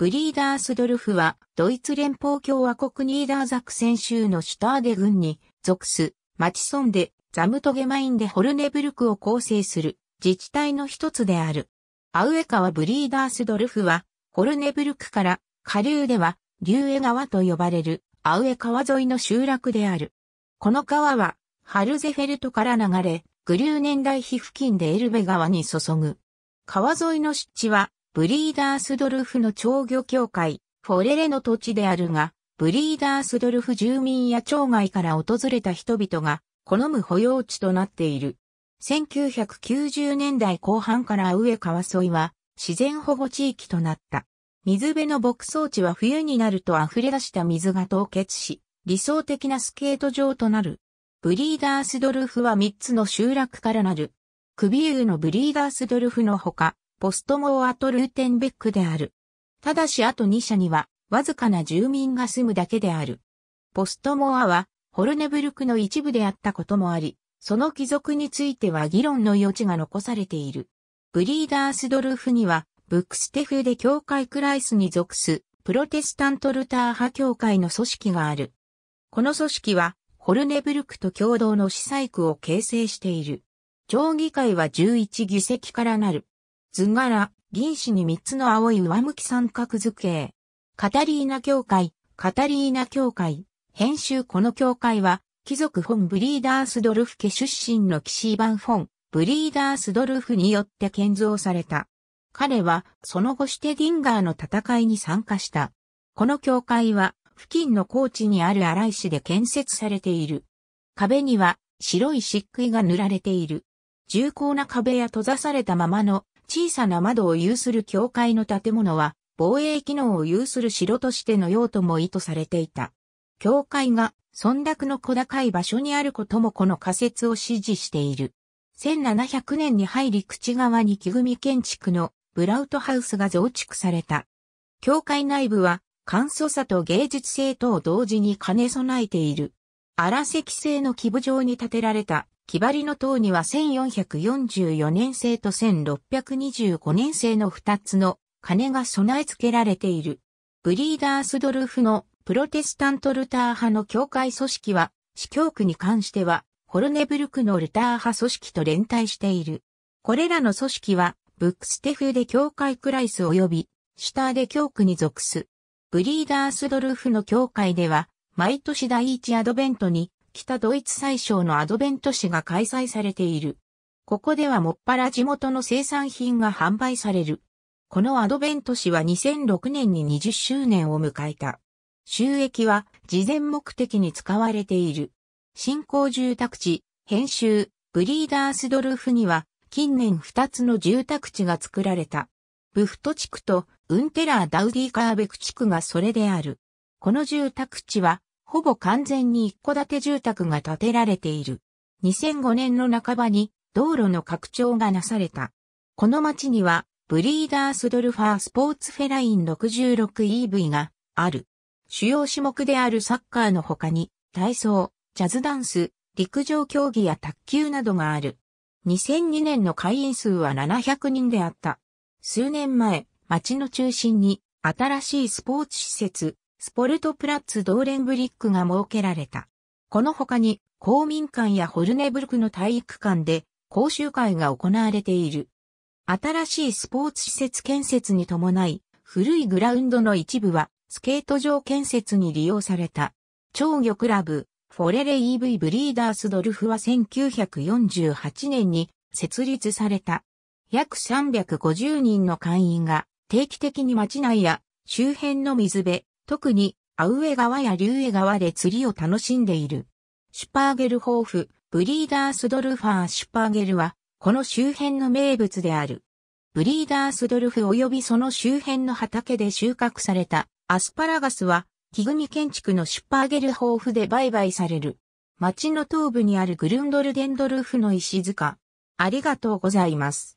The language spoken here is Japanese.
ブリーダースドルフは、ドイツ連邦共和国ニーダーザクセン州のシュターデ郡に属す、マチソンで、ザムトゲマインでホルネブルクを構成する自治体の一つである。アウエ川ブリーダースドルフは、ホルネブルクから下流では、リュウエ川と呼ばれるアウエ川沿いの集落である。この川は、ハルゼフェルトから流れ、グリュー年代碑付近でエルベ川に注ぐ。川沿いの湿地は、ブリーダースドルフの長魚協会、フォレレの土地であるが、ブリーダースドルフ住民や町外から訪れた人々が好む保養地となっている。1990年代後半から上川沿いは自然保護地域となった。水辺の牧草地は冬になると溢れ出した水が凍結し、理想的なスケート場となる。ブリーダースドルフは3つの集落からなる。首湯のブリーダースドルフのほか、ポストモアとルーテンベックである。ただしあと2社には、わずかな住民が住むだけである。ポストモアは、ホルネブルクの一部であったこともあり、その帰属については議論の余地が残されている。ブリーダースドルフには、ブックステフで教会クライスに属す、プロテスタントルター派教会の組織がある。この組織は、ホルネブルクと共同の司祭区を形成している。町議会は11議席からなる。図柄、銀紙に3つの青い上向き三角図形。カタリーナ教会、カタリーナ教会、編集この教会は、貴族フォン・ブリーダースドルフ家出身の騎士版フォン、ブリーダースドルフによって建造された。彼は、その後シュテディンガーの戦いに参加した。この教会は、付近の高地にある荒井市で建設されている。壁には、白い漆喰が塗られている。重厚な壁や閉ざされたままの小さな窓を有する教会の建物は、防衛機能を有する城としての用途も意図されていた。教会が、村落の小高い場所にあることもこの仮説を支持している。1700年に入り口側に木組建築のブラウトハウスが増築された。教会内部は、簡素さと芸術性とを同時に兼ね備えている。荒石製の基部状に建てられた、木張りの塔には1444年製と1625年製の2つの鐘が備え付けられている。ブリーダースドルフのプロテスタントルター派の教会組織は、司教区に関しては、ホルネブルクのルター派組織と連帯している。これらの組織は、ブックステフで教会クライス及び、シュターで教区に属す。ブリーダースドルフの教会では、毎年第一アドベントに、北ドイツ最小のアドベント市が開催されている。ここではもっぱら地元の生産品が販売される。このアドベント市は2006年に20周年を迎えた。収益は事前目的に使われている。新興住宅地、編集、ブリーダースドルフには近年2つの住宅地が作られた。ブフト地区とウンテラーダウディカーベク地区がそれである。この住宅地はほぼ完全に一戸建て住宅が建てられている。2005年の半ばに道路の拡張がなされた。この町にはブリーダースドルファースポーツフェライン 66EV がある。主要種目であるサッカーの他に体操、ジャズダンス、陸上競技や卓球などがある。2002年の会員数は700人であった。数年前、町の中心に新しいスポーツ施設、スポルトプラッツドーレンブリックが設けられた。この他に公民館やホルネブルクの体育館で講習会が行われている。新しいスポーツ施設建設に伴い、古いグラウンドの一部はスケート場建設に利用された。超魚クラブ、フォレレ EV ブリーダースドルフは1948年に設立された。約350人の会員が定期的に町内や周辺の水辺、特に、アウエ川やリュエ川で釣りを楽しんでいる。シュパーゲルホーフ、ブリーダースドルファーシュパーゲルは、この周辺の名物である。ブリーダースドルフ及びその周辺の畑で収穫されたアスパラガスは、木組建築のシュパーゲルホーフで売買される。町の東部にあるグルンドルデンドルフの石塚。ありがとうございます。